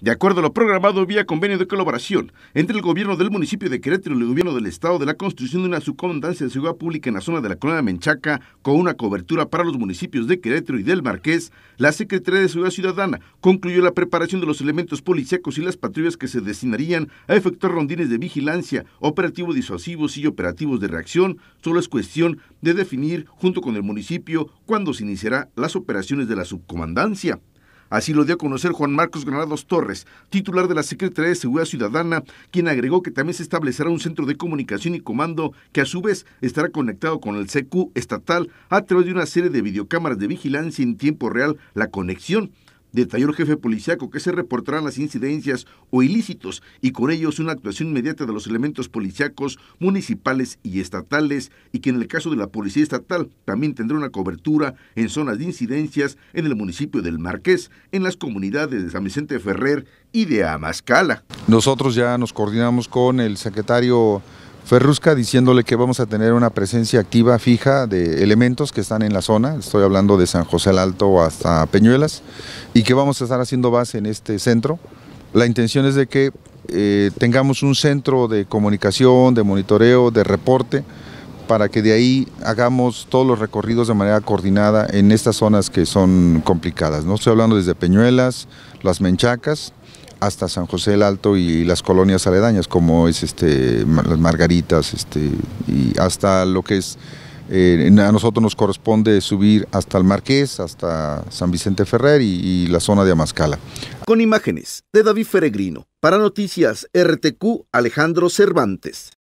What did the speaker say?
de acuerdo a lo programado vía convenio de colaboración entre el gobierno del municipio de Querétaro y el gobierno del estado de la construcción de una subcomandancia de seguridad pública en la zona de la colonia Menchaca con una cobertura para los municipios de Querétaro y del Marqués, la Secretaría de Seguridad Ciudadana concluyó la preparación de los elementos policíacos y las patrullas que se destinarían a efectuar rondines de vigilancia, operativos disuasivos y operativos de reacción. Solo es cuestión de definir junto con el municipio cuándo se iniciará las operaciones de la subcomandancia. Así lo dio a conocer Juan Marcos Granados Torres, titular de la Secretaría de Seguridad Ciudadana, quien agregó que también se establecerá un centro de comunicación y comando que a su vez estará conectado con el CQ estatal a través de una serie de videocámaras de vigilancia en tiempo real la conexión detalló el jefe policiaco que se reportarán las incidencias o ilícitos y con ellos una actuación inmediata de los elementos policíacos municipales y estatales y que en el caso de la policía estatal también tendrá una cobertura en zonas de incidencias en el municipio del Marqués, en las comunidades de San Vicente Ferrer y de Amascala. Nosotros ya nos coordinamos con el secretario Ferrusca diciéndole que vamos a tener una presencia activa fija de elementos que están en la zona, estoy hablando de San José del Alto hasta Peñuelas, y que vamos a estar haciendo base en este centro. La intención es de que eh, tengamos un centro de comunicación, de monitoreo, de reporte, para que de ahí hagamos todos los recorridos de manera coordinada en estas zonas que son complicadas. ¿no? Estoy hablando desde Peñuelas, Las Menchacas, hasta San José del Alto y las colonias aledañas, como es este, las Margaritas, este, y hasta lo que es, eh, a nosotros nos corresponde subir hasta el Marqués, hasta San Vicente Ferrer y, la zona de Amascala. Con imágenes de David Feregrino, para Noticias RTQ, Alejandro Cervantes.